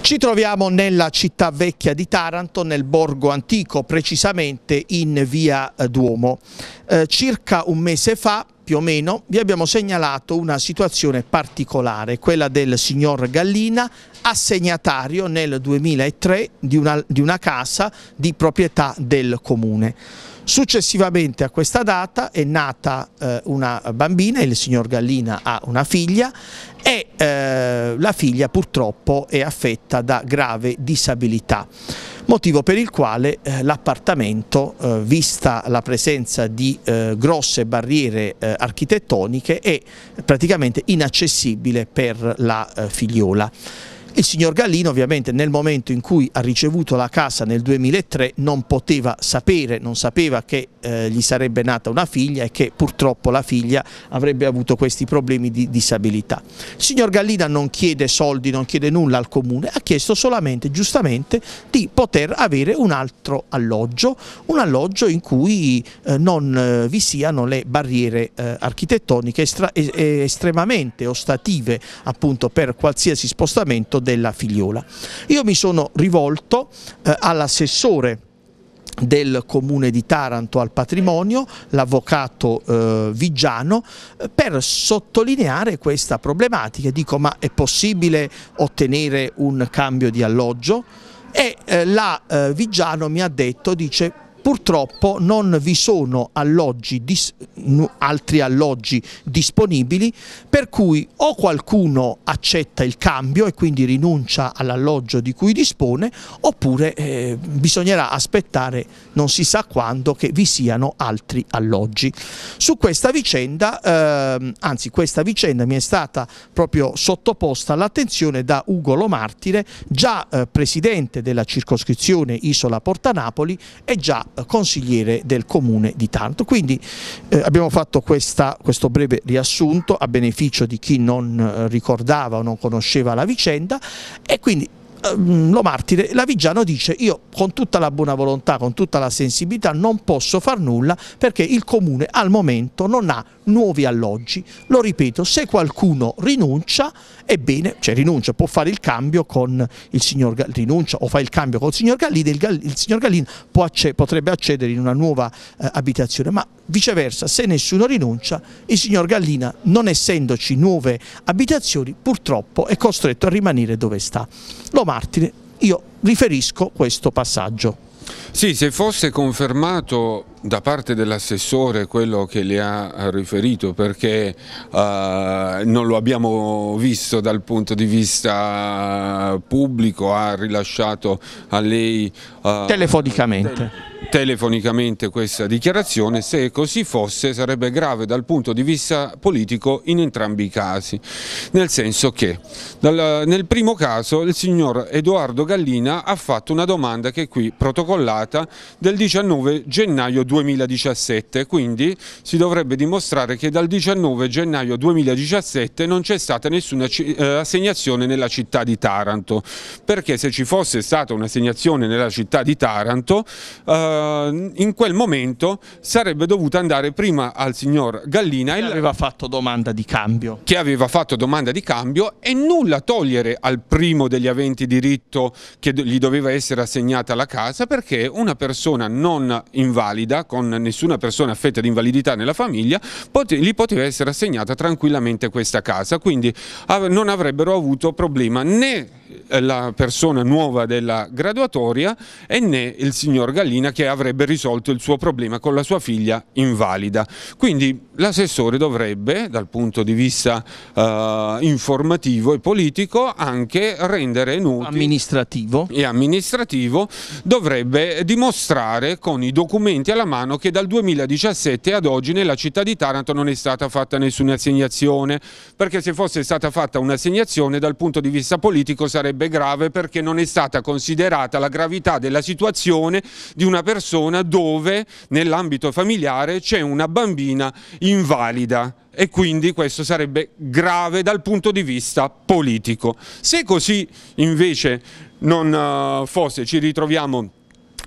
Ci troviamo nella città vecchia di Taranto, nel borgo antico, precisamente in via Duomo. Eh, circa un mese fa più o meno, vi abbiamo segnalato una situazione particolare, quella del signor Gallina, assegnatario nel 2003 di una, di una casa di proprietà del comune. Successivamente a questa data è nata eh, una bambina, il signor Gallina ha una figlia e eh, la figlia purtroppo è affetta da grave disabilità motivo per il quale eh, l'appartamento, eh, vista la presenza di eh, grosse barriere eh, architettoniche, è praticamente inaccessibile per la eh, figliola. Il signor Gallino ovviamente nel momento in cui ha ricevuto la casa nel 2003 non poteva sapere, non sapeva che eh, gli sarebbe nata una figlia e che purtroppo la figlia avrebbe avuto questi problemi di disabilità. Il signor Gallina non chiede soldi, non chiede nulla al comune, ha chiesto solamente giustamente di poter avere un altro alloggio, un alloggio in cui eh, non eh, vi siano le barriere eh, architettoniche estremamente ostative appunto per qualsiasi spostamento della figliola. Io mi sono rivolto eh, all'assessore del comune di Taranto al patrimonio, l'avvocato eh, Vigiano, eh, per sottolineare questa problematica. Dico ma è possibile ottenere un cambio di alloggio? E eh, la eh, Vigiano mi ha detto, dice Purtroppo non vi sono alloggi altri alloggi disponibili, per cui o qualcuno accetta il cambio e quindi rinuncia all'alloggio di cui dispone, oppure eh, bisognerà aspettare non si sa quando che vi siano altri alloggi. Su questa vicenda, eh, anzi questa vicenda mi è stata proprio sottoposta all'attenzione da Ugo Lomartire, già eh, presidente della circoscrizione Isola Porta Napoli e già eh, consigliere del comune di Taranto. Quindi eh, abbiamo fatto questa, questo breve riassunto a beneficio di chi non eh, ricordava o non conosceva la vicenda e quindi Ehm, lo martire, la dice io con tutta la buona volontà, con tutta la sensibilità non posso far nulla perché il comune al momento non ha nuovi alloggi. Lo ripeto, se qualcuno rinuncia, ebbene, cioè rinuncia, può fare il cambio con il signor Gallina, rinuncia o fa il cambio con il signor Gallina, il, Gall il signor Gallina acce potrebbe accedere in una nuova eh, abitazione, ma viceversa, se nessuno rinuncia, il signor Gallina, non essendoci nuove abitazioni, purtroppo è costretto a rimanere dove sta. Lo Martine io riferisco questo passaggio. Sì, se fosse confermato da parte dell'assessore quello che le ha riferito perché uh, non lo abbiamo visto dal punto di vista pubblico, ha rilasciato a lei... Uh, telefonicamente. Tele telefonicamente questa dichiarazione, se così fosse sarebbe grave dal punto di vista politico in entrambi i casi, nel senso che dal, nel primo caso il signor Edoardo Gallina ha fatto una domanda che è qui protocollata del 19 gennaio 2017, quindi si dovrebbe dimostrare che dal 19 gennaio 2017 non c'è stata nessuna eh, assegnazione nella città di Taranto, perché se ci fosse stata un'assegnazione nella città di Taranto eh, eh, in quel momento sarebbe dovuta andare prima al signor Gallina che aveva fatto domanda di cambio che aveva fatto domanda di cambio e nulla togliere al primo degli aventi diritto che gli doveva essere assegnata la casa perché una persona non invalida con nessuna persona affetta di invalidità nella famiglia pote gli poteva essere assegnata tranquillamente questa casa quindi av non avrebbero avuto problema né eh, la persona nuova della graduatoria e né il signor Gallina che avrebbe risolto il suo problema con la sua figlia invalida. Quindi l'assessore dovrebbe, dal punto di vista eh, informativo e politico, anche rendere noti amministrativo. e amministrativo, dovrebbe dimostrare con i documenti alla mano che dal 2017 ad oggi nella città di Taranto non è stata fatta nessuna assegnazione, perché se fosse stata fatta un'assegnazione dal punto di vista politico sarebbe sarebbe grave perché non è stata considerata la gravità della situazione di una persona dove nell'ambito familiare c'è una bambina invalida e quindi questo sarebbe grave dal punto di vista politico. Se così invece non eh, fosse, ci ritroviamo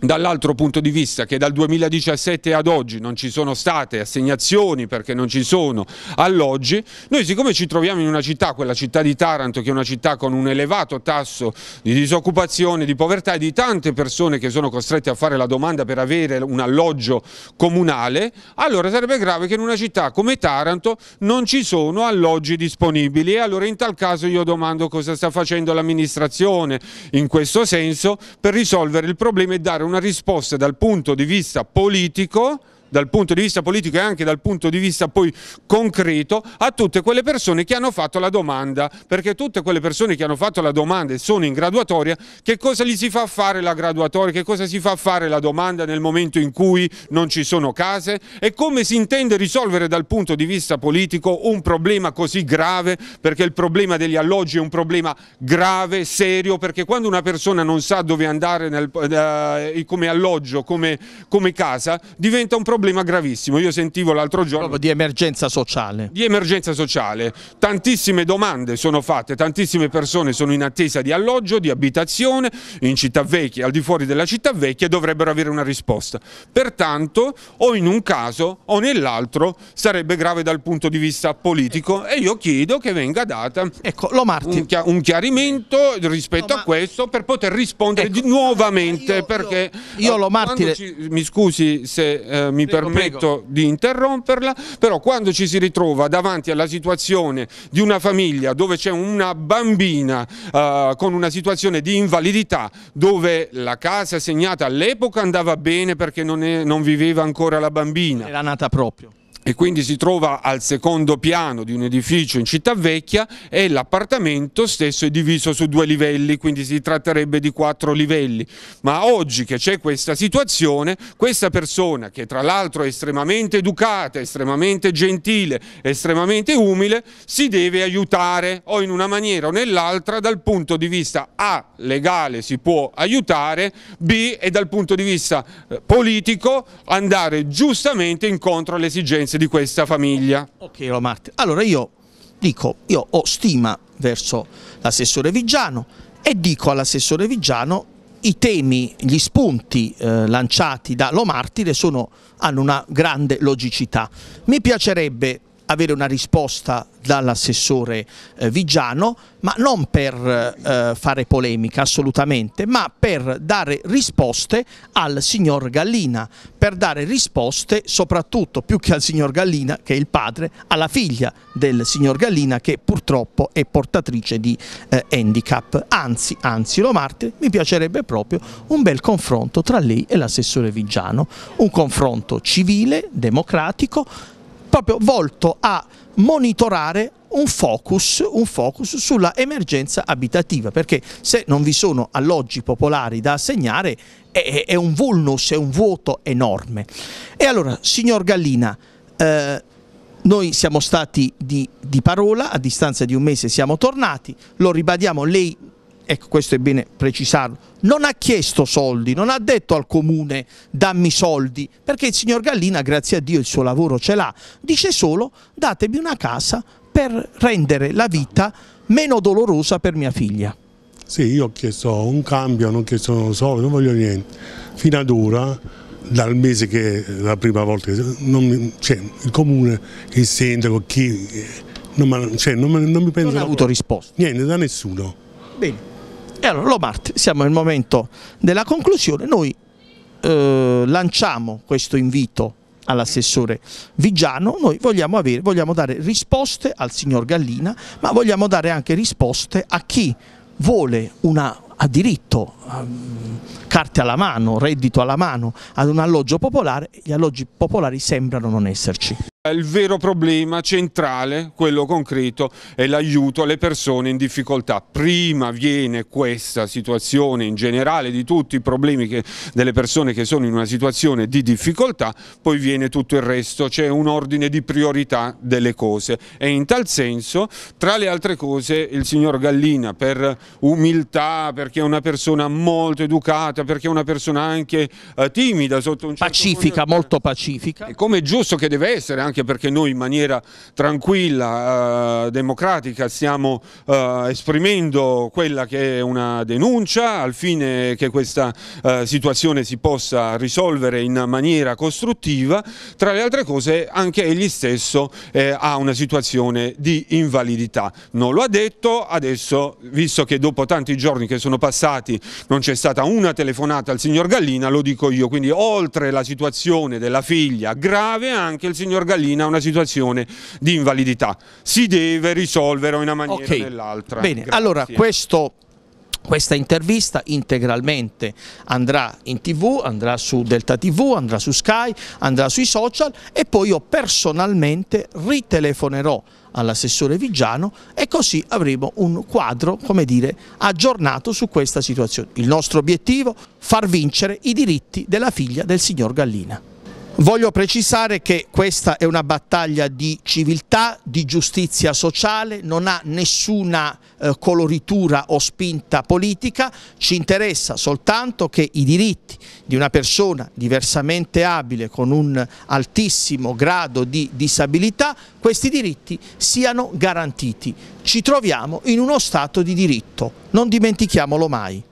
dall'altro punto di vista che dal 2017 ad oggi non ci sono state assegnazioni perché non ci sono alloggi, noi siccome ci troviamo in una città, quella città di Taranto che è una città con un elevato tasso di disoccupazione, di povertà e di tante persone che sono costrette a fare la domanda per avere un alloggio comunale, allora sarebbe grave che in una città come Taranto non ci sono alloggi disponibili e allora in tal caso io domando cosa sta facendo l'amministrazione in questo senso per risolvere il problema e dare una una risposta dal punto di vista politico dal punto di vista politico e anche dal punto di vista poi concreto a tutte quelle persone che hanno fatto la domanda, perché tutte quelle persone che hanno fatto la domanda e sono in graduatoria, che cosa gli si fa fare la graduatoria, che cosa si fa fare la domanda nel momento in cui non ci sono case e come si intende risolvere dal punto di vista politico un problema così grave, perché il problema degli alloggi è un problema grave, serio, perché quando una persona non sa dove andare nel, eh, come alloggio, come, come casa, diventa un problema problema gravissimo. Io sentivo l'altro giorno... Proprio di emergenza sociale. Di emergenza sociale. Tantissime domande sono fatte, tantissime persone sono in attesa di alloggio, di abitazione, in città vecchia, al di fuori della città vecchia, dovrebbero avere una risposta. Pertanto, o in un caso o nell'altro, sarebbe grave dal punto di vista politico e io chiedo che venga data ecco, un, chi un, chiarimento rispetto no, a questo per poter rispondere ecco, nuovamente io, perché... Io, io eh, lo martire... Ci, mi scusi se eh, mi permetto prego. di interromperla, però quando ci si ritrova davanti alla situazione di una famiglia dove c'è una bambina eh, con una situazione di invalidità, dove la casa segnata all'epoca andava bene perché non, è, non viveva ancora la bambina. Era nata proprio e quindi si trova al secondo piano di un edificio in città vecchia e l'appartamento stesso è diviso su due livelli, quindi si tratterebbe di quattro livelli. Ma oggi che c'è questa situazione, questa persona che tra l'altro è estremamente educata, estremamente gentile, estremamente umile, si deve aiutare o in una maniera o nell'altra dal punto di vista A legale si può aiutare, B e dal punto di vista eh, politico andare giustamente incontro alle esigenze interessi di questa famiglia. Ok Romart, oh, allora io dico, io ho stima verso l'assessore Vigiano e dico all'assessore Vigiano i temi, gli spunti eh, lanciati da Lo Martire sono, hanno una grande logicità. Mi piacerebbe avere una risposta dall'assessore eh, Vigiano, ma non per eh, fare polemica assolutamente, ma per dare risposte al signor Gallina, per dare risposte soprattutto più che al signor Gallina, che è il padre, alla figlia del signor Gallina che purtroppo è portatrice di eh, handicap. Anzi, anzi, lo Marte, mi piacerebbe proprio un bel confronto tra lei e l'assessore Vigiano, un confronto civile, democratico, proprio volto a monitorare un focus, un focus, sulla emergenza abitativa, perché se non vi sono alloggi popolari da assegnare è, è un vulnus, è un vuoto enorme. E allora, signor Gallina, eh, noi siamo stati di, di parola, a distanza di un mese siamo tornati, lo ribadiamo, lei ecco questo è bene precisarlo, non ha chiesto soldi, non ha detto al comune dammi soldi, perché il signor Gallina, grazie a Dio, il suo lavoro ce l'ha, dice solo datemi una casa per rendere la vita meno dolorosa per mia figlia. Sì, io ho chiesto un cambio, non ho chiesto soldi, non voglio niente. Fino ad ora, dal mese che la prima volta, mi, cioè, il comune, il sindaco, chi... Non, cioè, non, non mi penso... Non ha avuto risposta. Niente, da nessuno. Bene. E allora Lomart, siamo nel momento della conclusione, noi eh, lanciamo questo invito all'assessore Vigiano, noi vogliamo, avere, vogliamo dare risposte al signor Gallina, ma vogliamo dare anche risposte a chi vuole una ha diritto, um, carte alla mano, reddito alla mano, ad un alloggio popolare, gli alloggi popolari sembrano non esserci. Il vero problema centrale, quello concreto, è l'aiuto alle persone in difficoltà. Prima viene questa situazione in generale di tutti i problemi che, delle persone che sono in una situazione di difficoltà, poi viene tutto il resto, c'è un ordine di priorità delle cose e in tal senso, tra le altre cose, il signor Gallina per umiltà, perché è una persona molto educata, perché è una persona anche eh, timida sotto un certo Pacifica, punto... molto pacifica. E come è giusto che deve essere anche anche perché noi in maniera tranquilla, eh, democratica, stiamo eh, esprimendo quella che è una denuncia al fine che questa eh, situazione si possa risolvere in maniera costruttiva. Tra le altre cose anche egli stesso eh, ha una situazione di invalidità. Non lo ha detto, adesso visto che dopo tanti giorni che sono passati non c'è stata una telefonata al signor Gallina, lo dico io, quindi oltre la situazione della figlia grave anche il signor Gallina Cittadina una situazione di invalidità. Si deve risolvere in una maniera okay. o nell'altra. Bene, Grazie. allora questo questa intervista integralmente andrà in tv, andrà su Delta TV, andrà su Sky, andrà sui social e poi io personalmente ritelefonerò all'assessore Vigiano e così avremo un quadro, come dire, aggiornato su questa situazione. Il nostro obiettivo è far vincere i diritti della figlia del signor Gallina. Voglio precisare che questa è una battaglia di civiltà, di giustizia sociale, non ha nessuna eh, coloritura o spinta politica, ci interessa soltanto che i diritti di una persona diversamente abile con un altissimo grado di disabilità, questi diritti siano garantiti. Ci troviamo in uno Stato di diritto, non dimentichiamolo mai.